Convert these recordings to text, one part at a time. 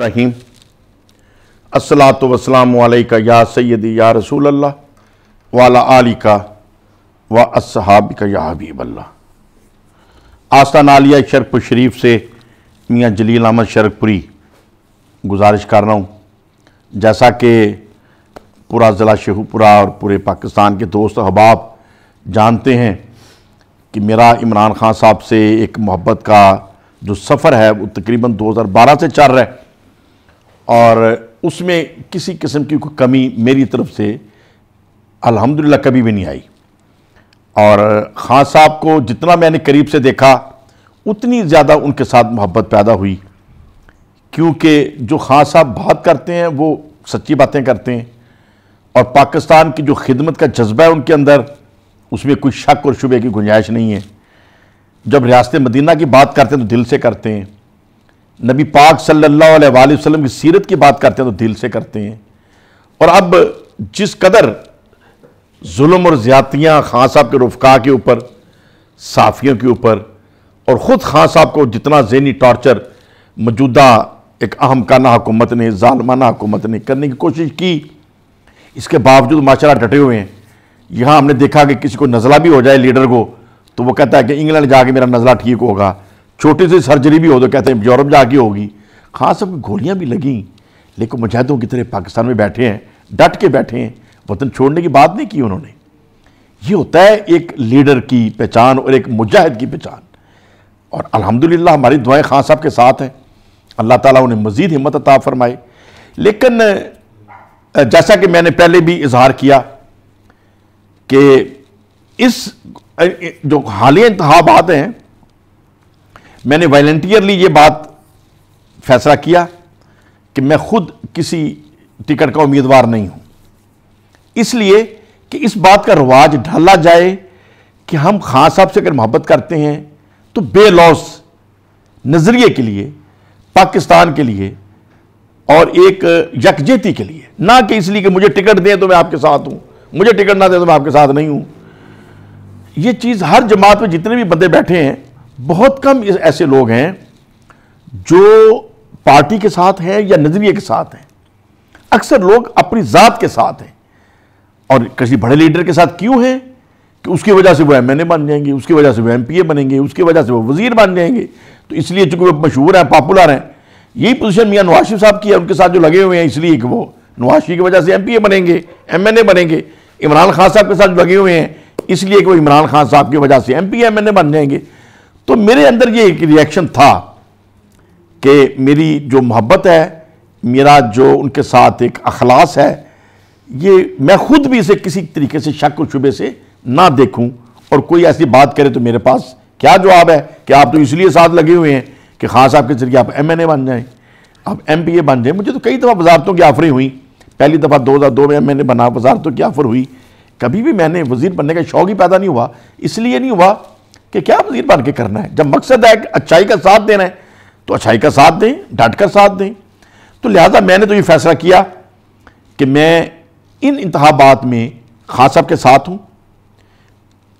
रहीम असलात वसलाम का या सैदी या रसूल अल्लाह वाला आली का व असहाब का या हबीब अल्लाह आस्तान आलिया शरकपुर शरीफ से मियाँ जलील अहमद शरकपुरी गुजारिश कर रहा हूँ जैसा कि पूरा ज़िला शेखपुरा और पूरे पाकिस्तान के दोस्त अहबाब जानते हैं कि मेरा इमरान खान साहब से एक मोहब्बत का जो सफ़र है वो तकरीबन 2012 से चल रहा है और उसमें किसी किस्म की कोई कमी मेरी तरफ से अल्हम्दुलिल्लाह कभी भी नहीं आई और ख़ान साहब को जितना मैंने करीब से देखा उतनी ज़्यादा उनके साथ मोहब्बत पैदा हुई क्योंकि जो ख़ान साहब बात करते हैं वो सच्ची बातें करते हैं और पाकिस्तान की जो खिदमत का जज्बा है उनके अंदर उसमें कोई शक और शुबे की गुंजाइश नहीं है जब रियासत मदीना की बात करते हैं तो दिल से करते हैं नबी पाक सल्लल्लाहु अलैहि वसल्लम की सीरत की बात करते हैं तो दिल से करते हैं और अब जिस कदर जुल्म और ज़्यादतियाँ खां साहब के रुफका के ऊपर साफ़ियों के ऊपर और ख़ुद खां साहब को जितना जहनी टॉर्चर मौजूदा एक अहमकाना हुकूमत ने ालमाना हुकूमत ने करने की कोशिश की इसके बावजूद माशा डटे हुए हैं यहाँ हमने देखा कि किसी को नज़ला भी हो जाए लीडर को तो वो कहता है कि इंग्लैंड जाके मेरा नज़ला ठीक होगा छोटी सी सर्जरी भी हो तो कहते हैं यूरोप जाके होगी खास की गोलियाँ भी लगी लेकिन मुजाहिदों की तरह पाकिस्तान में बैठे हैं डट के बैठे हैं वतन छोड़ने की बात नहीं की उन्होंने ये होता है एक लीडर की पहचान और एक मुजाहिद की पहचान और अल्हम्दुलिल्लाह हमारी दुआएं खान साहब के साथ हैं अल्लाह ताला उन्हें मज़ीद हिम्मत अता फरमाए लेकिन जैसा कि मैंने पहले भी इजहार किया कि इस जो हालिया इंतबात हैं मैंने वॉलेंटियरली ये बात फैसला किया कि मैं खुद किसी टिकट का उम्मीदवार नहीं हूं इसलिए कि इस बात का रिवाज ढाला जाए कि हम खान साहब से अगर मोहब्बत करते हैं तो बेलॉस नज़रिए के लिए पाकिस्तान के लिए और एक यकजहती के लिए ना कि इसलिए कि मुझे टिकट दें तो मैं आपके साथ हूं मुझे टिकट ना दें तो मैं आपके साथ नहीं हूं ये चीज़ हर जमात में जितने भी बंदे बैठे हैं बहुत कम ऐसे लोग हैं जो पार्टी के साथ हैं या नज़रिए के साथ हैं अक्सर लोग अपनी ज़ात के साथ हैं और किसी बड़े लीडर के साथ क्यों हैं कि उसकी वजह से वो एम एन ए बन जाएंगे उसकी वजह से वो एम पी ए बनेंगे उसकी वजह से वो वजीर बन जाएंगे तो इसलिए चूंकि वो मशहूर हैं पॉपुलर हैं यही पोजीशन मियाँ नवाज शरीफ साहब की है उनके साथ जो लगे हुए हैं इसलिए कि वो नवाज शरीफ की वजह से एम पी ए बनेंगे एम एन ए बनेंगे इमरान खान साहब के साथ लगे हुए हैं इसलिए कि वो इमरान खान साहब की वजह से M P M N A बन जाएंगे तो मेरे अंदर ये एक रिएक्शन था कि मेरी जो मोहब्बत है मेरा जो उनके साथ एक अखलास है ये मैं खुद भी इसे किसी तरीके से शक और शुबे से ना देखूं और कोई ऐसी बात करे तो मेरे पास क्या जवाब है कि आप तो इसलिए साथ लगे हुए हैं कि खास साहब के जरिए आप एम एन ए बन जाएं आप एम पी ए बन जाएं मुझे तो कई दफ़ा वजारतों की आफरें हुई पहली दफ़ा दो हज़ार दो में ए बना वजारतों की आफर हुई कभी भी मैंने वजीर बनने का शौक ही पैदा नहीं हुआ इसलिए नहीं हुआ कि क्या वजीर बन के करना है जब मकसद है अच्छाई का साथ देना है तो अच्छाई का साथ दें डट कर साथ दें तो लिहाजा मैंने तो ये फैसला किया कि मैं इन इंतबात में खान साहब के साथ हूँ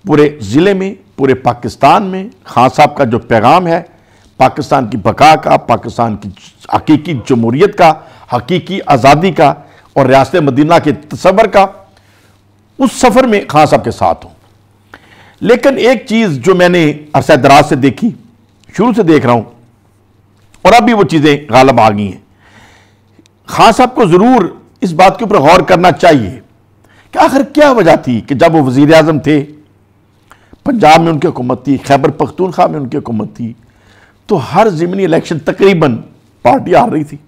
पूरे ज़िले में पूरे पाकिस्तान में खान साहब का जो पैगाम है पाकिस्तान की बका का पाकिस्तान की हकीकी जमहूरीत का हकीकी आज़ादी का और रियासत मदीना के तस्वर का उस सफ़र में खान साहब के साथ हूँ लेकिन एक चीज़ जो मैंने अरसा दराज से देखी शुरू से देख रहा हूं और अब भी वो चीज़ें गालब आ गई हैं खान साहब को ज़रूर इस बात के ऊपर गौर करना चाहिए कि आखिर क्या वजह थी कि जब वो वज़ी अजम थे पंजाब में उनकी हुकूमत थी खैबर पख्तूनखा में उनकी हुकूमत थी तो हर जिमनी इलेक्शन तकरीबन पार्टी हार रही थी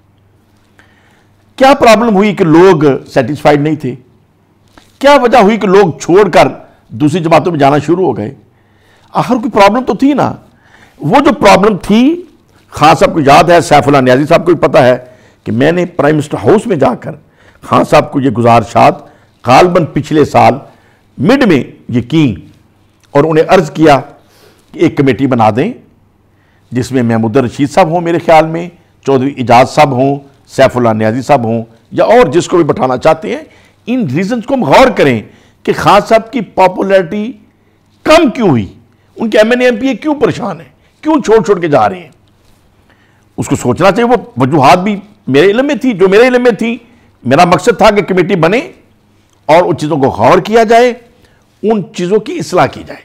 क्या प्रॉब्लम हुई कि लोग सेटिस्फाइड नहीं थे क्या वजह हुई कि लोग छोड़कर दूसरी जमातों में जाना शुरू हो गए आखिर कोई प्रॉब्लम तो थी ना वो जो प्रॉब्लम थी खान साहब को याद है सैफुल्ला न्याजी साहब को भी पता है कि मैंने प्राइम मिनिस्टर हाउस में जाकर खान साहब को ये गुजारशात गालबन पिछले साल मिड में ये की और उन्हें अर्ज़ किया कि एक कमेटी बना दें जिसमें महमूद रशीद साहब हों मेरे ख्याल में चौधरी एजाज साहब हों सैफुल्ला न्याजी साहब हों या और जिसको भी बैठाना चाहते हैं इन रीजन को हम गौर करें कि खान साहब की पॉपुलैरिटी कम क्यों हुई उनके एम एन एम क्यों परेशान है क्यों छोड़ छोड़ के जा रहे हैं उसको सोचना चाहिए वो वजूहत भी मेरे इलम में थी जो मेरे इलम में थी मेरा मकसद था कि कमेटी बने और उन चीज़ों को गौर किया जाए उन चीज़ों की असलाह की जाए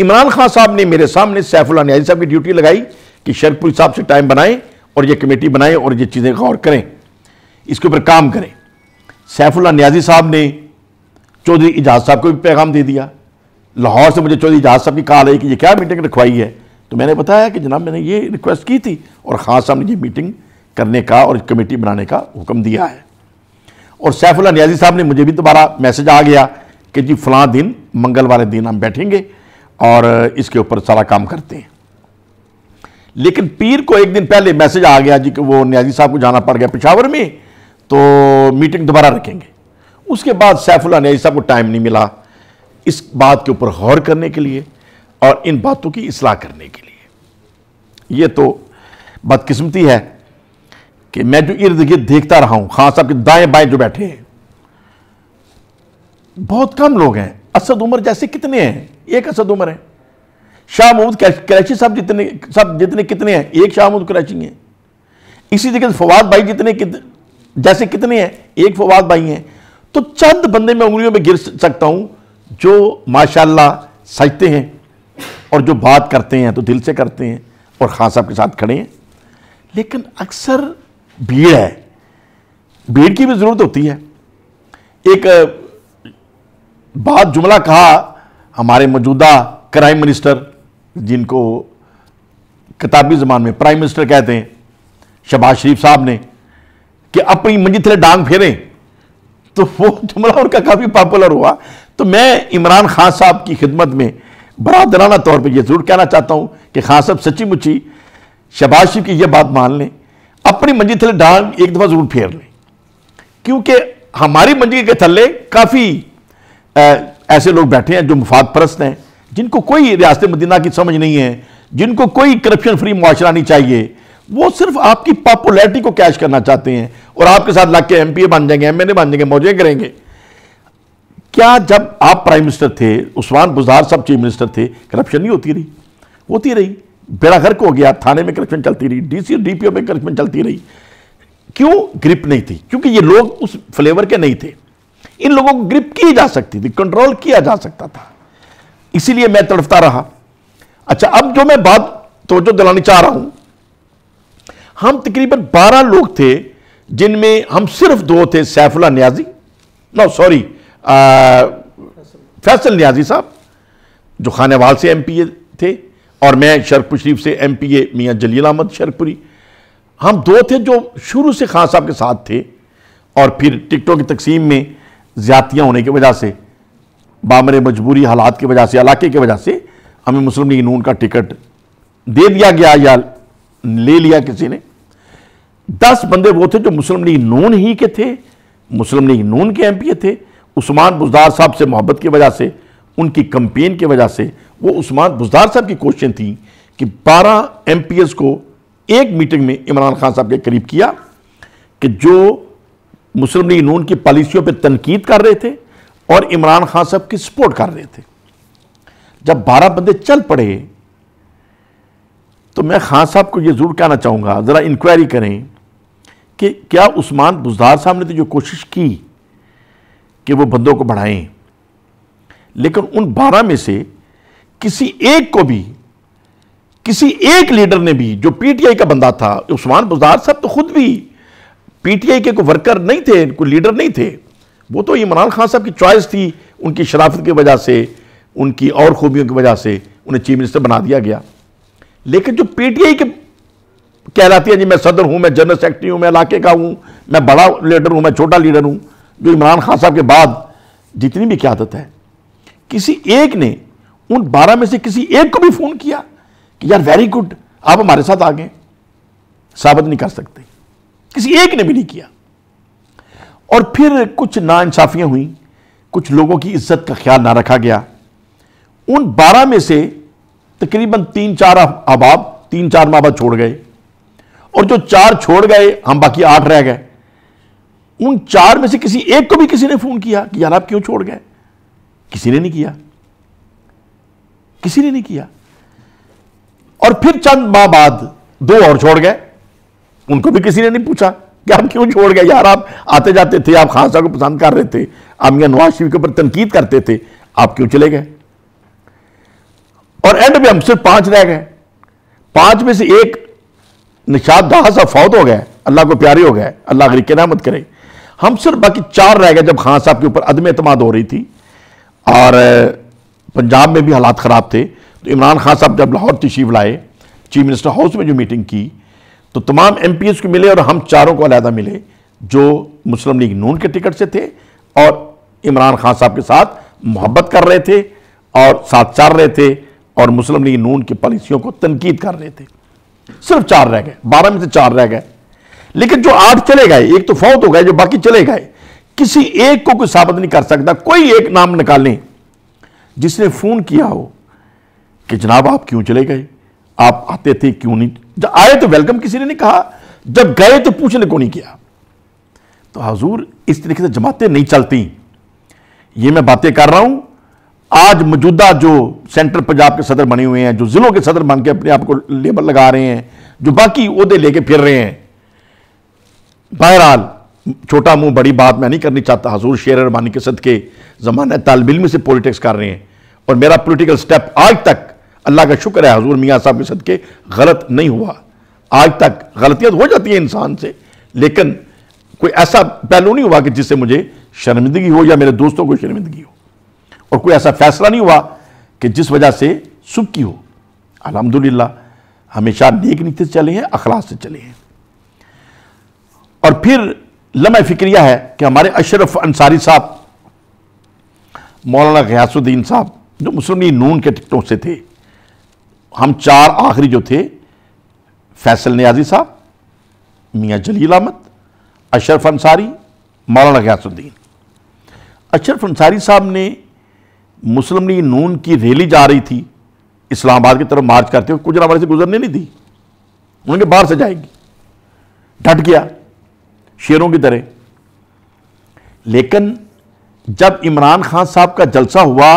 इमरान खान साहब ने मेरे सामने सैफुल्ला न्याजी साहब की ड्यूटी लगाई कि शरपुरी साहब से टाइम बनाएं और ये कमेटी बनाएं और ये चीज़ें गौर करें इसके ऊपर काम करें सैफुल्ला न्याजी साहब ने चौधरी इजाज साहब को भी पैगाम दे दिया लाहौर से मुझे चौधरी इजाज साहब की कहा रही कि ये क्या मीटिंग रखवाई है तो मैंने बताया कि जनाब मैंने ये रिक्वेस्ट की थी और खान साहब ने ये मीटिंग करने का और कमेटी बनाने का हुक्म दिया है और सैफुल्ला न्याजी साहब ने मुझे भी दोबारा मैसेज आ गया कि जी फलां दिन मंगल वाले दिन हम बैठेंगे और इसके ऊपर सारा काम करते हैं लेकिन पीर को एक दिन पहले मैसेज आ गया जी कि वो न्याजी साहब को जाना पड़ गया पिशावर में तो मीटिंग दोबारा रखेंगे उसके बाद सैफुल्ला ने साहब को टाइम नहीं मिला इस बात के ऊपर गौर करने के लिए और इन बातों की असलाह करने के लिए यह तो बदकिस्मती है कि मैं जो इर्द गिर्द देखता रहा हूं खान साहब के दाएं बाएं जो बैठे हैं बहुत कम लोग हैं असद उमर जैसे कितने हैं एक असद उमर है शाह महमूद कराची साहब जितने सब जितने कितने हैं एक शाह महमूद कराची हैं इसी जगह फवाद भाई जितने कित, जैसे कितने हैं एक फवाद भाई हैं तो चंद बंदे में उंगलियों में गिर सकता हूं जो माशाल्लाह सजते हैं और जो बात करते हैं तो दिल से करते हैं और खान साहब के साथ खड़े हैं लेकिन अक्सर भीड़ है भीड़ की भी ज़रूरत होती है एक बात जुमला कहा हमारे मौजूदा क्राइम मिनिस्टर जिनको किताबी जबान में प्राइम मिनिस्टर कहते हैं शबाज शरीफ साहब ने कि अपनी मंजिल डांग फेरें तो वो जुमला उनका काफ़ी पॉपुलर हुआ तो मैं इमरान खान साहब की खिदमत में बरदराना तौर पर यह ज़रूर कहना चाहता हूँ कि खान साहब सच्ची मुची शबाज शिफ की यह बात मान लें अपनी मंजिल थले डांग एक दफ़ा ज़रूर फेर लें क्योंकि हमारी मंजिल के थले काफ़ी ऐसे लोग बैठे हैं जो मुफाद परस्त हैं जिनको कोई रियासत मदीना की समझ नहीं है जिनको कोई करप्शन फ्री मुआरा नहीं चाहिए वो सिर्फ आपकी पॉपुलैरिटी को कैश करना चाहते हैं और आपके साथ लग के एम बन जाएंगे एम बन जाएंगे मौजे करेंगे क्या जब आप प्राइम मिनिस्टर थे उस्मान बुजार सब चीफ मिनिस्टर थे करप्शन नहीं होती रही होती रही बेड़ा को हो गया थाने में करप्शन चलती रही डीसी डीपीओ में करप्शन चलती रही क्यों ग्रिप नहीं थी क्योंकि ये लोग उस फ्लेवर के नहीं थे इन लोगों को ग्रिप की जा सकती थी कंट्रोल किया जा सकता था इसीलिए मैं तड़फता रहा अच्छा अब जो मैं बात तो जो दिलानी चाह रहा हूं हम तकरीबन बारह लोग थे जिनमें हम सिर्फ दो थे सैफुल्ला न्याजी नो सॉरी फैसल न्याजी साहब जो खानेवाल से एम पी ए थे और मैं शरखपुर शरीफ से एम पी ए मियाँ जलील अहमद शरखपुरी हम दो थे जो शुरू से खान साहब के साथ थे और फिर टिकटों की तकसीम में ज्यादतियाँ होने की वजह से बामरे मजबूरी हालात की वजह से इलाके की वजह से हमें मुस्लिम लीग नून का टिकट दे दिया गया या ले लिया किसी ने दस बंदे वो थे जो मुस्लिम लीग नून ही के थे मुस्लिम लीग नून के ए थे उस्मान बुजदार साहब से मोहब्बत की वजह से उनकी कंपेन की वजह से वो उस्मान बुजदार साहब की कोशिशें थी कि 12 एम को एक मीटिंग में इमरान खान साहब के करीब किया कि जो मुस्लिम लीग नून की पॉलिसियों पर तनकीद कर रहे थे और इमरान खान साहब की सपोर्ट कर रहे थे जब बारह बंदे चल पड़े तो मैं खान साहब को ये ज़रूर कहना चाहूँगा ज़रा इंक्वायरी करें कि क्या उस्मान बुजदार साहब ने तो जो कोशिश की कि वो बंदों को बढ़ाएं लेकिन उन बारह में से किसी एक को भी किसी एक लीडर ने भी जो पीटीआई का बंदा था उस्मान बुजदार साहब तो खुद भी पीटीआई के कोई वर्कर नहीं थे कोई लीडर नहीं थे वो तो इमरान खान साहब की चॉइस थी उनकी शराफत की वजह से उनकी और खूबियों की वजह से उन्हें चीफ मिनिस्टर बना दिया गया लेकिन जो पीटीआई के कहलाती है जी मैं सदर हूँ मैं जनरल सेक्रेटरी हूँ मैं इलाके का हूँ मैं बड़ा लीडर हूँ मैं छोटा लीडर हूँ जो इमरान खान साहब के बाद जितनी भी क्यादत है किसी एक ने उन बारह में से किसी एक को भी फ़ोन किया कि यार वेरी गुड आप हमारे साथ आ गए साबित नहीं कर सकते किसी एक ने भी नहीं किया और फिर कुछ इंसाफियां हुई कुछ लोगों की इज्जत का ख्याल ना रखा गया उन बारह में से तकरीबन तीन चार अहबाब तीन चार माँ छोड़ गए और जो चार छोड़ गए हम बाकी आठ रह गए उन चार में से किसी एक को भी किसी ने फोन किया कि यार आप क्यों छोड़ गए किसी ने नहीं किया किसी ने नहीं किया और फिर चंद माह बाद दो और छोड़ गए उनको भी किसी ने नहीं पूछा कि आप क्यों छोड़ गए यार आप आते जाते थे आप खान साहब को पसंद कर रहे थे आप यहां नवाज शरीफ के ऊपर तनकीद करते थे आप क्यों चले गए और एंड में हम सिर्फ पांच रह गए पांच में से एक निशाद दाहा साहब फौत हो गए अल्लाह को प्यारे हो गए अल्लाह गरीक नहमत करे हम सिर्फ बाकी चार रह गए जब खान साहब के ऊपर अदम अतमाद हो रही थी और पंजाब में भी हालात ख़राब थे तो इमरान खान साहब जब लाहौर तशीफ लाए चीफ मिनिस्टर हाउस में जो मीटिंग की तो तमाम एम पी एस को मिले और हम चारों को अलहदा मिले जो मुस्लिम लीग नून के टिकट से थे और इमरान खान साहब के साथ मोहब्बत कर रहे थे और साथ चार रहे थे और मुस्लिम लीग नून की पॉलिसियों को तनकीद कर रहे थे सिर्फ चार रह गए बारह में से चार रह गए लेकिन जो आठ चले गए एक तो फौत हो गए जो बाकी चले गए किसी एक को कोई साबित नहीं कर सकता कोई एक नाम निकालें जिसने फोन किया हो कि जनाब आप क्यों चले गए आप आते थे क्यों नहीं जब आए तो वेलकम किसी ने नहीं कहा जब गए तो पूछने को नहीं किया तो हजूर इस तरीके से जमातें नहीं चलती ये मैं बातें कर रहा हूं आज मौजूदा जो सेंट्रल पंजाब के सदर बने हुए हैं जो ज़िलों के सदर बन के अपने आप को लेबर लगा रहे हैं जो बाकी उहदे लेके फिर रहे हैं बहरहाल छोटा मुंह बड़ी बात मैं नहीं करनी चाहता हजूर शेर रबानी के सद के ज़माना तालबिल में से पॉलिटिक्स कर रहे हैं और मेरा पोलिटिकल स्टेप आज तक अल्लाह का शुक्र है हजूर मियाँ साहब के सद के गलत नहीं हुआ आज तक गलतियाँ तो हो जाती हैं इंसान से लेकिन कोई ऐसा पहलू नहीं हुआ कि जिससे मुझे शर्मिंदगी हो या मेरे दोस्तों को शर्मिंदगी हो और कोई ऐसा फैसला नहीं हुआ कि जिस वजह से सुख की हो अलहमदुल्ला हमेशा नेक नीति से चले हैं अखलास से चले हैं और फिर फिक्र फिक्रिया है कि हमारे अशरफ अंसारी साहब मौलाना गयासुद्दीन साहब जो मुस्लिम नून के टिकटों से थे हम चार आखिरी जो थे फैसल न्याजी साहब मियाँ जलील अहमद अशरफ अंसारी मौलाना गयासुद्दीन अशरफ अंसारी साहब ने मुस्लिम लीग नून की रैली जा रही थी इस्लामाबाद की तरफ मार्च करते हुए गुजरावाले से गुजरने नहीं दी उनके बाहर से जाएगी डट गया शेरों की तरह लेकिन जब इमरान खान साहब का जलसा हुआ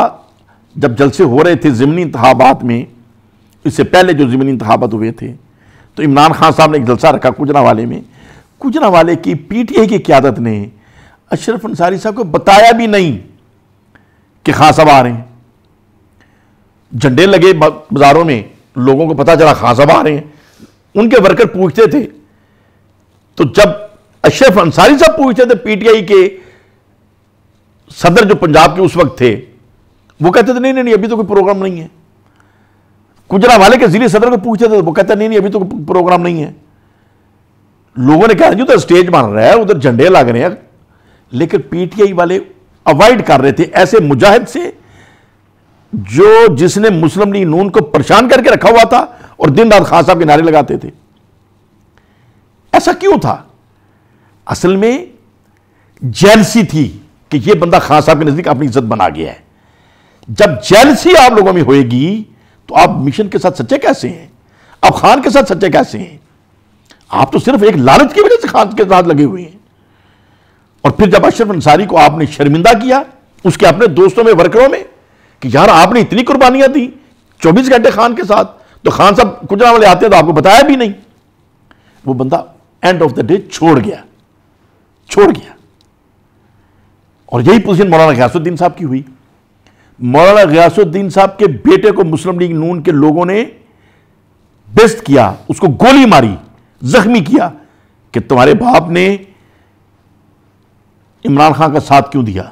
जब जलसे हो रहे थे ज़मनी इंतबात में इससे पहले जो ज़मनी इंतबात हुए थे तो इमरान खान साहब ने एक जलसा रखा कुजना वाले में कुजना वाले की आई की क्यादत ने अशरफ अंसारी साहब को बताया भी नहीं कि खां साहब आ रहे हैं झंडे लगे बाजारों में लोगों को पता चला खां साहब आ रहे हैं उनके वर्कर पूछते थे तो जब अशरफ अंसारी साहब पूछते थे पीटीआई के सदर जो पंजाब के उस वक्त थे वो कहते थे नहीं नहीं नहीं अभी तो कोई प्रोग्राम नहीं है कुजरा वाले के जिले सदर को पूछते थे वो कहते नहीं नहीं अभी तो कोई प्रोग्राम नहीं है लोगों ने कहा जी उधर स्टेज बन रहा है उधर झंडे लग रहे हैं लेकिन पीटीआई वाले अवॉइड कर रहे थे ऐसे मुजाहिद से जो जिसने मुस्लिम लीग नून को परेशान करके रखा हुआ था और दिन रात खान साहब के नारे लगाते थे ऐसा क्यों था असल में जेलसी थी कि यह बंदा खान साहब के नजदीक अपनी इज्जत बना गया है जब जेलसी आप लोगों में होगी तो आप मिशन के साथ सच्चे कैसे हैं आप खान के साथ सच्चे कैसे हैं आप तो सिर्फ एक लालच की वजह से खान के साथ लगे हुए हैं और फिर जब अशरफ अंसारी को आपने शर्मिंदा किया उसके अपने दोस्तों में वर्करों में कि यार आपने इतनी कुर्बानियां दी चौबीस घंटे खान के साथ तो खान साहब कुछ वाले आते हैं तो आपको बताया भी नहीं वो बंदा एंड ऑफ द डे छोड़ गया छोड़ गया और यही पोजिशन मौलाना गयासुद्दीन साहब की हुई मौलाना गयासुद्दीन साहब के बेटे को मुस्लिम लीग नून के लोगों ने बेस्ट किया उसको गोली मारी जख्मी किया कि तुम्हारे बाप ने इमरान खान का साथ क्यों दिया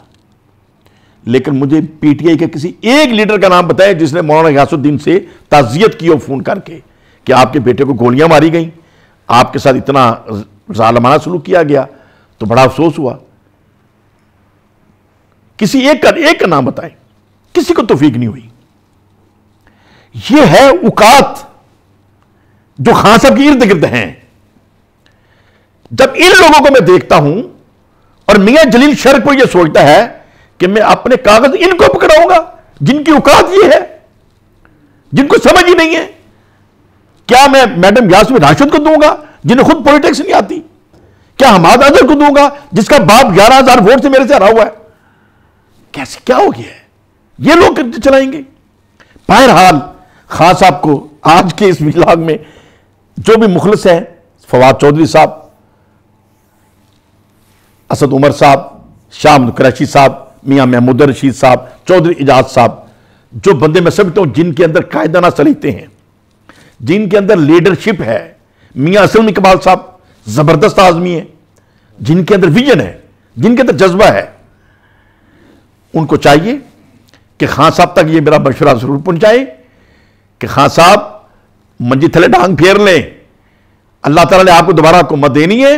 लेकिन मुझे पीटीआई के किसी एक लीडर का नाम बताया जिसने मौलाना यासुद्दीन से ताजियत की और फ़ोन करके कि आपके बेटे को गोलियां मारी गई आपके साथ इतना जालमाना सलूक किया गया तो बड़ा अफसोस हुआ किसी एक का एक का नाम बताए किसी को तोफीक नहीं हुई यह है उकात जो खान साहब इर्द गिर्द हैं जब इन लोगों को मैं देखता हूं और मियाँ जलील शर्क को यह सोचता है कि मैं अपने कागज इनको पकड़ाऊंगा जिनकी औकात ये है जिनको समझ ही नहीं है क्या मैं मैडम यासमिन राशिद को दूंगा जिन्हें खुद पॉलिटिक्स नहीं आती क्या हमाद अजहर को दूंगा जिसका बाप ग्यारह हजार वोट से मेरे से हरा हुआ है कैसे क्या हो गया है ये लोग चलाएंगे बहरहाल खास साहब को आज के इस विलाग में जो भी मुखलस है फवाद चौधरी साहब असद उमर साहब शाम कराची साहब मियाँ महमूद रशीद साहब चौधरी एजाज साहब जो बंदे मैं समझता हूँ जिनके अंदर कायदाना सलीते हैं जिनके अंदर लीडरशिप है मियाँ असलम इकबाल साहब ज़बरदस्त आदमी है जिनके अंदर विजन है जिनके अंदर जज्बा है उनको चाहिए कि खान साहब तक ये मेरा मशुरा ज़रूर पहुंचाए कि खान साहब मंजी थले डांग फेर लें अल्लाह ताला ने आपको दोबारा हुकूमत देनी है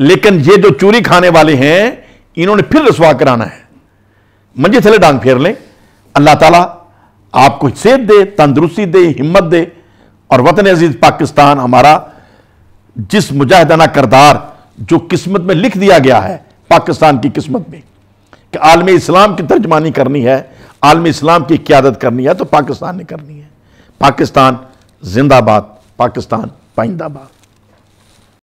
लेकिन ये जो चूरी खाने वाले हैं इन्होंने फिर रसवा कराना है मंजे थले डांग फेर लें अल्लाह ताला आपको सेहत दे तंदरुस्ती दे हिम्मत दे और वतन अजीज पाकिस्तान हमारा जिस मुजाहिदाना करदार जो किस्मत में लिख दिया गया है पाकिस्तान की किस्मत में कि आलम इस्लाम की तर्जमानी करनी है आलम इस्लाम की क्यादत करनी है तो पाकिस्तान ने करनी है पाकिस्तान जिंदाबाद पाकिस्तान पाइंदाबाद